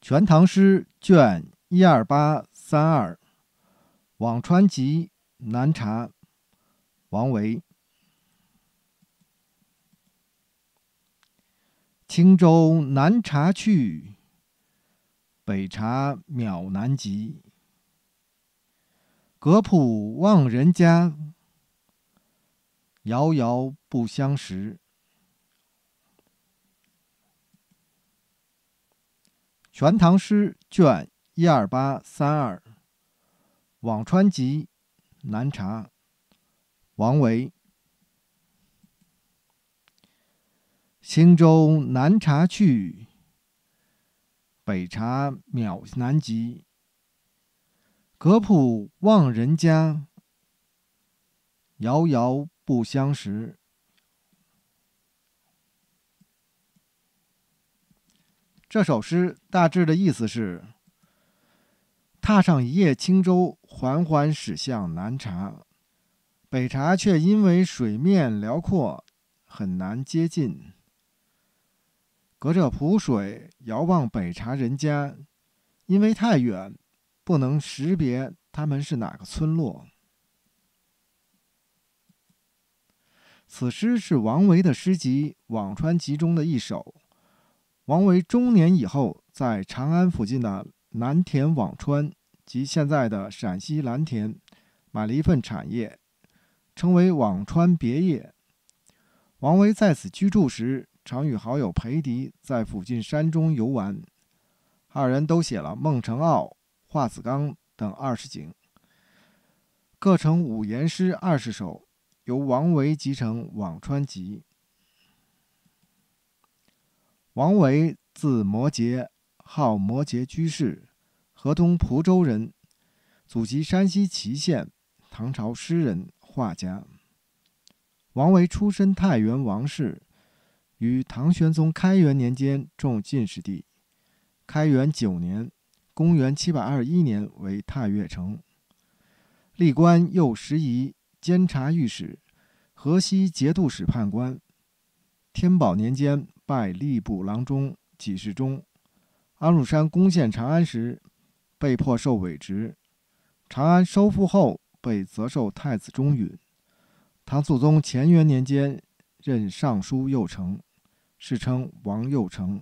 《全唐诗》卷一二八三二，《辋川集·南茶》。王维：青州南茶去，北茶渺南极。隔浦望人家，遥遥不相识。《全唐诗》卷一二八三二，《辋川集·南茶》。王维：行舟南茶去，北茶渺南极。隔浦望人家，遥遥不相识。这首诗大致的意思是：踏上一叶轻舟，缓缓驶向南茶、北茶，却因为水面辽阔，很难接近。隔着浦水遥望北茶人家，因为太远，不能识别他们是哪个村落。此诗是王维的诗集《辋川集》中的一首。王维中年以后，在长安附近的蓝田辋川及现在的陕西蓝田，买了一份产业，称为辋川别业。王维在此居住时，常与好友裴迪在附近山中游玩，二人都写了孟城傲》《化子冈等二十景，各成五言诗二十首，由王维集成《辋川集》。王维，字摩诘，号摩诘居士，河东蒲州人，祖籍山西祁县。唐朝诗人、画家。王维出身太原王氏，于唐玄宗开元年间中进士第。开元九年（公元721年），为太岳城，历官右拾遗、监察御史、河西节度使判官。天宝年间。拜吏部郎中、给事中。安禄山攻陷长安时，被迫受委职。长安收复后，被责授太子中允。唐肃宗乾元年间，任尚书右丞，世称王右丞。